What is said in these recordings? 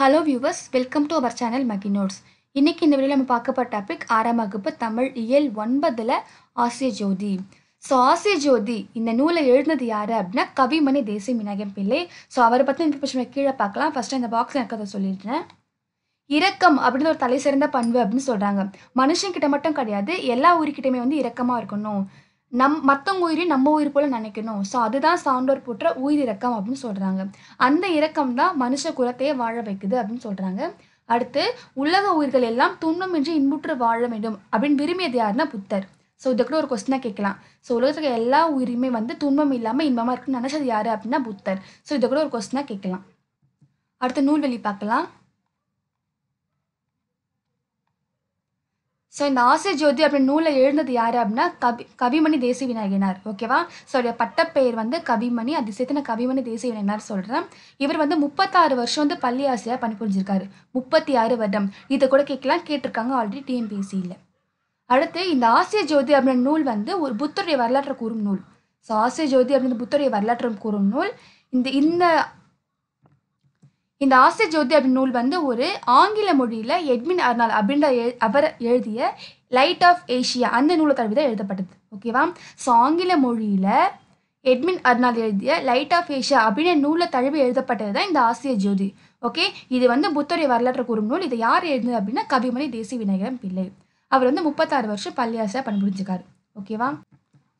hello viewers welcome to our channel Magi notes இன்றைக்கி இந்த video நம்ம பார்க்கப்பட்ட டாபிக் ஆறாம் வகுப்பு தமிழ் இயல் ஒன்பதில் ஆசிய ஜோதி ஸோ ஆசிய ஜோதி இந்த நூலை எழுதினது யார் அப்படின்னா கவிமணி தேசிய விநாயகம் பிள்ளை ஸோ அவரை பற்றி இன்ஃபர்மேஷன் கீழே பார்க்கலாம் ஃபஸ்ட்டு இந்த எனக்கு அதை சொல்லிடுறேன் இரக்கம் அப்படின்னு ஒரு தலை சிறந்த பண்பு அப்படின்னு சொல்கிறாங்க மனுஷங்கிட்ட மட்டும் கிடையாது எல்லா ஊருக்கிட்டையுமே வந்து இரக்கமாக இருக்கணும் நம் மற்றவங்க உயிரையும் நம்ம உயிர் போல் நினைக்கணும் ஸோ அதுதான் சான்றோர் போற்ற உயிர் இறக்கம் அப்படின்னு சொல்கிறாங்க அந்த இறக்கம் தான் மனுஷ குலத்தையே வாழ வைக்குது அப்படின்னு சொல்கிறாங்க அடுத்து உலக உயிர்கள் எல்லாம் துன்பமின்றி இன்புற்று வாழ வேண்டும் அப்படின்னு விரும்பியது யாருன்னா புத்தர் ஸோ இதை கூட ஒரு கொஸ்டினாக கேட்கலாம் ஸோ உலகத்துக்கு எல்லா உயிருமே வந்து துன்பம் இல்லாமல் இன்பமாக இருக்குன்னு நினச்சது யார் அப்படின்னா புத்தர் ஸோ இதை கூட ஒரு கொஸ்டினாக கேட்கலாம் அடுத்த நூல்வெளி பார்க்கலாம் ஸோ இந்த ஆசை ஜோதி அப்படின்னு நூலில் எழுந்தது யார் அப்படின்னா கவி கவிமணி தேசிய விநாயகனார் ஓகேவா ஸோ பட்டப்பெயர் வந்து கவிமணி அது சேர்த்து நான் கவிமணி தேசிய விநாயகனார் சொல்கிறேன் இவர் வந்து முப்பத்தாறு வருஷம் வந்து பள்ளி ஆசையாக பணிபுரிஞ்சிருக்காரு முப்பத்தி ஆறு வருடம் இதை கூட கேட்கலாம் கேட்டிருக்காங்க ஆல்ரெடி டிஎம்பிஎஸ்சியில் அடுத்து இந்த ஆசிய ஜோதி அப்படின்ற நூல் வந்து ஒரு புத்தருடைய வரலாற்றை கூறும் நூல் ஸோ ஆசிய ஜோதி அப்படின்ற புத்தருடைய வரலாற்றை கூறும் நூல் இந்த இந்த இந்த ஆஸ்திர ஜோதி அப்படின்னு நூல் வந்து ஒரு ஆங்கில மொழியில் எட்மின் அர்னால் அப்படின்ற எழு அவர் எழுதிய லைட் ஆஃப் ஏஷியா அந்த நூலை தழுவி தான் எழுதப்பட்டது ஓகேவா ஸோ ஆங்கில மொழியில் எட்மின் அர்னால் எழுதிய லைட் ஆஃப் ஏஷியா அப்படின்ற நூலை தழுவி எழுதப்பட்டது தான் இந்த ஆசிய ஜோதி ஓகே இது வந்து புத்தருடைய வரலாற்று கூறும் நூல் இதை யார் எழுது அப்படின்னா கவிமணி தேசிய விநாயகரம் பிள்ளை அவர் வந்து முப்பத்தாறு வருஷம் பள்ளியாசியாக பணிபுரிஞ்சுக்காரு ஓகேவா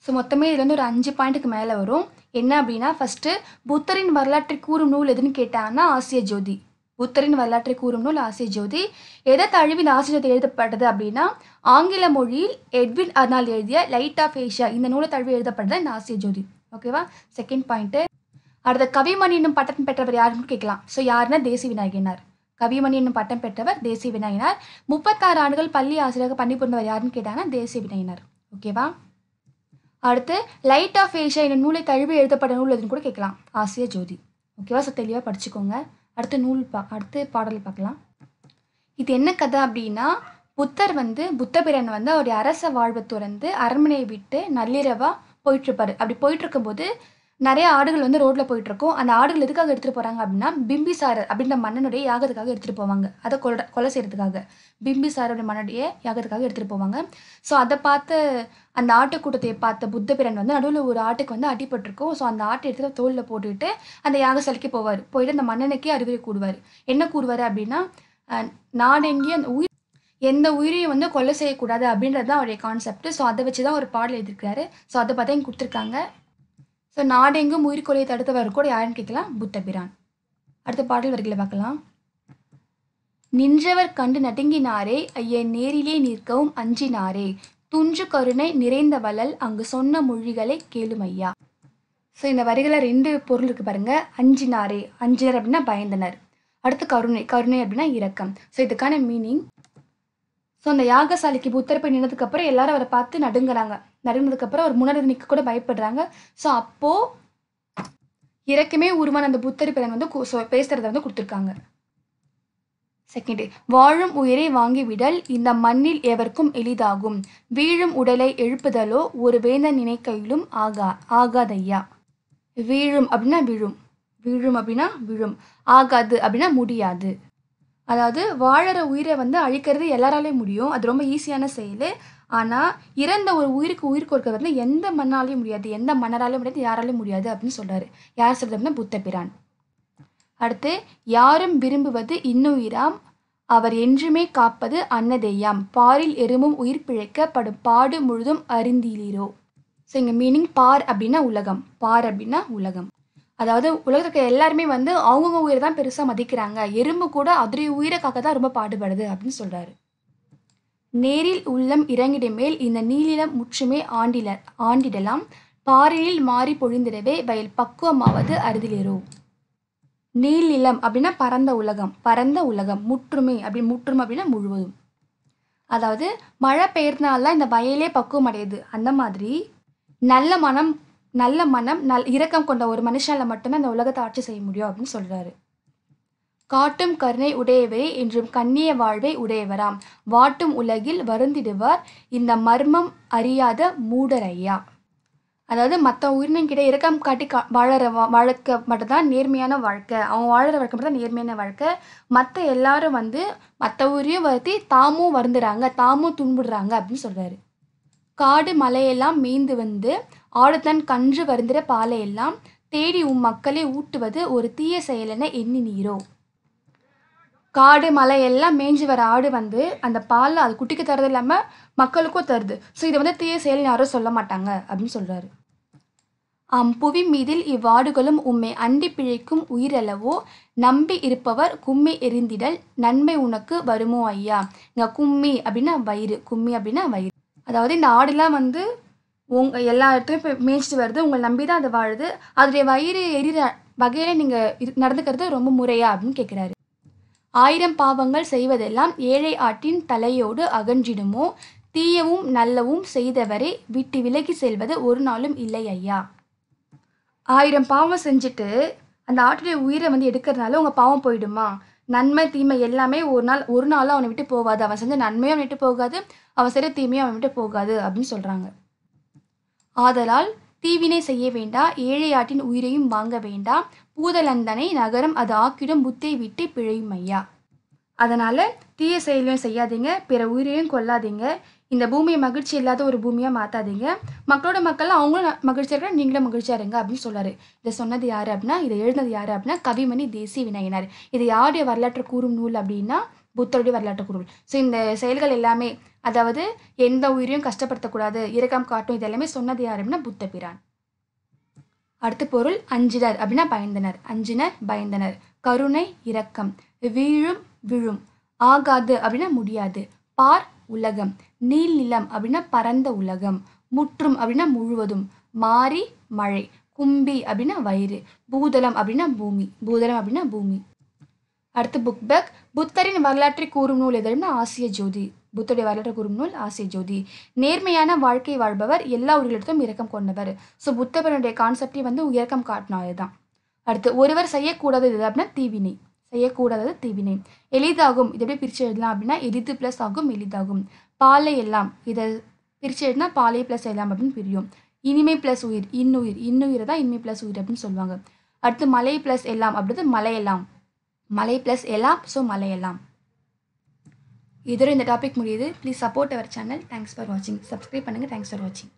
ஸோ மொத்தமே இது வந்து ஒரு அஞ்சு பாயிண்ட்டுக்கு மேலே வரும் என்ன அப்படின்னா ஃபஸ்ட்டு புத்தரின் வரலாற்றை கூறும் நூல் எதுன்னு கேட்டாங்கன்னா ஆசிய ஜோதி புத்தரின் வரலாற்றை கூறும் நூல் ஆசிய ஜோதி எதை தழுவில் ஆசிய ஜோதி எழுதப்பட்டது அப்படின்னா ஆங்கில மொழியில் எட்வின் அர்னால் எழுதிய லைட் ஆஃப் ஏஷியா இந்த நூலை தழுவி எழுதப்பட்டது இந்த ஆசிய ஜோதி ஓகேவா செகண்ட் பாயிண்ட்டு அடுத்த கவிமணி என்னும் பட்டம் பெற்றவர் யாருன்னு கேட்கலாம் ஸோ யாருன்னா தேசி விநாயகனார் கவிமணி என்னும் பட்டம் பெற்றவர் தேசிய விநாயகனார் முப்பத்தாறு ஆண்டுகள் பள்ளி ஆசிரியராக பணிபுரிந்தவர் யாருன்னு கேட்டாங்கன்னா தேசிய விநாயகனார் ஓகேவா அடுத்து லைட் ஆஃப் ஏஷியா என்ற நூலை தழுவி எழுதப்பட்ட நூல் எதுன்னு கூட கேட்கலாம் ஆசிய ஜோதி ஓகேவா சார் தெளிவாக படிச்சுக்கோங்க அடுத்து நூல் பா அடுத்து பாடல் பார்க்கலாம் இது என்ன கதை அப்படின்னா புத்தர் வந்து புத்தபிரன் வந்து அவருடைய அரச வாழ்வை துறந்து அரண்மனையை விட்டு நள்ளிரவாக போயிட்டுருப்பாரு அப்படி போயிட்டுருக்கும்போது நிறைய ஆடுகள் வந்து ரோட்டில் போயிட்டுருக்கும் அந்த ஆடுகள் எதுக்காக எடுத்துகிட்டு போகிறாங்க அப்படின்னா சாரர் அப்படின்ற மன்னனுடைய யாகத்துக்காக எடுத்துகிட்டு போவாங்க அதை கொல கொலை செய்கிறதுக்காக பிம்பி அப்படின்ற மன்னனுடைய யாகத்துக்காக எடுத்துகிட்டு போவாங்க ஸோ அதை பார்த்து அந்த ஆட்டு கூட்டத்தை பார்த்த புத்த பிறன் வந்து நடுவில் ஒரு ஆட்டுக்கு வந்து அடிபட்டிருக்கும் ஸோ அந்த ஆட்டை எடுத்துகிட்டு தோலில் போட்டுட்டு அந்த யாக சிலைக்கு போவார் போயிட்டு அந்த மன்னனுக்கே அறிவுரை கூடுவார் என்ன கூடுவார் அப்படின்னா நாடெங்கி அந்த உயிர் எந்த உயிரையும் வந்து கொலை செய்யக்கூடாது அப்படின்றது தான் அவருடைய கான்செப்ட் ஸோ அதை வச்சு தான் ஒரு பாடல் எழுதியிருக்காரு ஸோ அதை பார்த்தா இங்கே கொடுத்துருக்காங்க ஸோ நாடெங்கும் உயிர்கொல்லியை தடுத்தவர் கூட யாருன்னு கேட்கலாம் புத்தபிரான் அடுத்த பாடல் வரிகளை பார்க்கலாம் நின்றவர் கண்டு நடுங்கினாரே ஐய நேரிலே நிற்கவும் அஞ்சினாரே துஞ்சு கருணை நிறைந்த வளல் அங்கு சொன்ன மொழிகளை கேளும் ஐயா ஸோ இந்த வரிகளை ரெண்டு பொருள் இருக்குது பாருங்கள் அஞ்சினாரே அஞ்சினர் அப்படின்னா பயந்தனர் அடுத்து கருணை கருணை அப்படின்னா இரக்கம் ஸோ இதுக்கான மீனிங் ஸோ அந்த யாகசாலைக்கு புத்தர் உத்தரப்பை நின்னதுக்கப்புறம் எல்லாரும் அவரை பார்த்து நடுங்கிறாங்க நடுங்கினதுக்கப்புறம் அவர் முன்னாடி நிற்க கூட பயப்படுறாங்க ஸோ அப்போது இறக்குமே உருவான அந்த புத்தர் பிறன் வந்து பேசுகிறத வந்து கொடுத்துருக்காங்க செகண்ட் வாழும் உயிரை வாங்கிவிடல் இந்த மண்ணில் எவருக்கும் எளிதாகும் வீழும் உடலை எழுப்புதலோ ஒரு வேந்த நினைக்கையிலும் ஆகா ஆகாதையா வீழும் அப்படின்னா விழும் விழும் அப்படின்னா விழும் ஆகாது அப்படின்னா முடியாது அதாவது வாழுற உயிரை வந்து அழிக்கிறது எல்லாராலையும் முடியும் அது ரொம்ப ஈஸியான செயல் ஆனால் இறந்த ஒரு உயிருக்கு உயிர் கொடுக்கறது வந்து எந்த மண்ணாலையும் முடியாது எந்த மன்னராலையும் முடியாது யாராலையும் முடியாது அப்படின்னு சொல்கிறாரு யார் சொல்கிறது அப்படின்னா புத்த பிரான் அடுத்து யாரும் விரும்புவது இன்னுயிராம் அவர் என்றுமே காப்பது அன்னதேயாம் பாரில் எறும்பும் உயிர் பிழைக்க படும் பாடு முழுதும் அருந்திலீரோ ஸோ இங்கே மீனிங் பார் அப்படின்னா உலகம் பார் அப்படின்னா உலகம் அதாவது உலகத்துக்கு எல்லாருமே வந்து அவங்கவுங்க உயிரை தான் பெருசாக மதிக்கிறாங்க எறும்பு கூட அதனுடைய உயிரை காக்க தான் ரொம்ப பாடுபடுது அப்படின்னு சொல்கிறாரு நேரில் உள்ளம் இறங்கிட மேல் இந்த நீலிலம் முற்றுமே ஆண்டில ஆண்டிடலாம் பாறையில் மாறி பொழிந்திடவே வயல் பக்குவமாவது அருதிலேரோ நீலிலம் அப்படின்னா பரந்த உலகம் பரந்த உலகம் முற்றுமை அப்படி முற்றும் அப்படின்னா முழுவதும் அதாவது மழை பெயர்னால்தான் இந்த வயலே பக்குவம் அடையுது அந்த மாதிரி நல்ல மனம் நல்ல மனம் நல் இரக்கம் கொண்ட ஒரு மனுஷால மட்டுமே அந்த உலகத்தை ஆட்சி செய்ய முடியும் அப்படின்னு சொல்கிறாரு காட்டும் கருணை உடையவரே என்றும் கண்ணிய வாழ்வை உடையவராம் வாட்டும் உலகில் வருந்திடுவார் இந்த மர்மம் அறியாத மூடரையா அதாவது மற்ற உயிரினங்கிட்ட இறக்கம் காட்டி கா வாழற வாழ்க்கை மட்டும்தான் நேர்மையான வாழ்க்கை அவன் வாழற வாழ்க்கை மட்டும் தான் நேர்மையான வாழ்க்கை மற்ற எல்லாரும் வந்து மற்ற ஊரையும் வருத்தி தாமும் வருந்துறாங்க தாமும் துன்புடுறாங்க அப்படின்னு சொல்கிறாரு காடு மலையெல்லாம் மீந்து வந்து ஆடுதன் கன்று வருந்திர பாலையெல்லாம் தேடி உம் மக்களை ஊட்டுவது ஒரு தீய செயலென எண்ணி நீரோ காடு மலை எல்லாம் மேய்ஞ்சி வர ஆடு வந்து அந்த பாலில் அது குட்டிக்கு தருது இல்லாமல் மக்களுக்கும் தருது ஸோ இதை வந்து தீய செயல் யாரும் சொல்ல மாட்டாங்க அப்படின்னு சொல்கிறாரு ஆம் புவி மீதில் இவ்வாடுகளும் உம்மை அண்டி பிழைக்கும் உயிரளவோ நம்பி இருப்பவர் கும்மி எரிந்திடல் நன்மை உனக்கு வருமோ ஐயா இங்கே கும்மி அப்படின்னா வயிறு கும்மி அப்படின்னா வயிறு அதாவது இந்த ஆடுலாம் வந்து உங் எல்லா இடத்துலையும் இப்போ மேய்ச்சிட்டு வருது உங்களை நம்பி தான் அது வாழுது அதோடைய வயிறு எரிகிற வகையில் நீங்கள் நடந்துக்கிறது ரொம்ப முறையா அப்படின்னு கேட்குறாரு ஆயிரம் பாவங்கள் செய்வதெல்லாம் ஏழை ஆட்டின் தலையோடு அகன்றிடுமோ தீயவும் நல்லவும் செய்தவரை விட்டு விலகி செல்வது ஒரு நாளும் இல்லை ஐயா ஆயிரம் பாவம் செஞ்சுட்டு அந்த ஆட்டுடைய உயிரை வந்து எடுக்கிறதுனால உங்கள் பாவம் போயிடுமா நன்மை தீமை எல்லாமே ஒரு நாள் ஒரு நாளும் அவனை விட்டு போகாது அவன் செஞ்ச நன்மையும் அவன் விட்டு போகாது அவன் செய்கிற தீமையும் அவன் விட்டு போகாது அப்படின்னு சொல்கிறாங்க ஆதலால் தீவினை செய்ய வேண்டா ஏழையாட்டின் உயிரையும் வாங்க வேண்டா பூதலந்தனை நகரம் அது ஆக்கிடும் புத்தை விட்டு பிழையும் ஐயா அதனால் தீய செயலையும் செய்யாதீங்க பிற உயிரையும் கொல்லாதீங்க இந்த பூமியை மகிழ்ச்சி இல்லாத ஒரு பூமியாக மாற்றாதீங்க மக்களோட மக்கள் அவங்களும் மகிழ்ச்சியாக இருக்கிற நீங்களும் மகிழ்ச்சியாக இருங்க அப்படின்னு சொல்கிறாரு இதை சொன்னது யார் அப்படின்னா இதை எழுதினது யார் அப்படின்னா கவிமணி தேசிய விநாயகனார் இது யாருடைய வரலாற்று கூறும் நூல் அப்படின்னா புத்தருடைய வரலாற்று குரல் ஸோ இந்த செயல்கள் எல்லாமே அதாவது எந்த உயிரையும் கஷ்டப்படுத்தக்கூடாது இறக்கம் காட்டும் இது எல்லாமே சொன்னது யார் அப்படின்னா புத்த பிரான் அடுத்த பொருள் அஞ்சினர் அப்படின்னா பயந்தனர் அஞ்சினர் பயந்தனர் கருணை இரக்கம் வீழும் விழும் ஆகாது அப்படின்னா முடியாது பார் உலகம் நீல் நிலம் அப்படின்னா பரந்த உலகம் முற்றும் அப்படின்னா முழுவதும் மாறி மழை கும்பி அப்படின்னா வயிறு பூதளம் அப்படின்னா பூமி பூதளம் அப்படின்னா பூமி அடுத்து புக் பேக் புத்தரின் வரலாற்றை கூறும் நூல் எதுன்னா ஆசிய ஜோதி புத்தருடைய வரலாற்று கூறும் நூல் ஆசிய ஜோதி நேர்மையான வாழ்க்கை வாழ்பவர் எல்லா உயிரிடத்தும் இறக்கம் கொண்டவர் ஸோ புத்தபனுடைய கான்செப்டே வந்து இறக்கம் காட்டினாரு தான் அடுத்து ஒருவர் செய்யக்கூடாது இது அப்படின்னா தீவினை செய்யக்கூடாதது தீவினை எளிதாகும் இதை எப்படி பிரித்து எழுதலாம் அப்படின்னா எளிது ப்ளஸ் ஆகும் எளிதாகும் பாலை எல்லாம் இதை பிரித்து எழுதினா பாலை ப்ளஸ் எல்லாம் அப்படின்னு பிரியும் இனிமை ப்ளஸ் உயிர் இன்னுயிர் இன்னுயிரை தான் இனிமை ப்ளஸ் உயிர் அப்படின்னு சொல்லுவாங்க அடுத்து மலை ப்ளஸ் எல்லாம் அப்படிது மலையெல்லாம் மலை ப்ளஸ் எல்லாம் ஸோ மலை எல்லாம் இதோட இந்த டாபிக் முடியுது please support our channel thanks for வாட்சிங் சப்ஸ்கிரைப் பண்ணுங்கள் தேங்க்ஸ் ஃபார் வாட்சிங்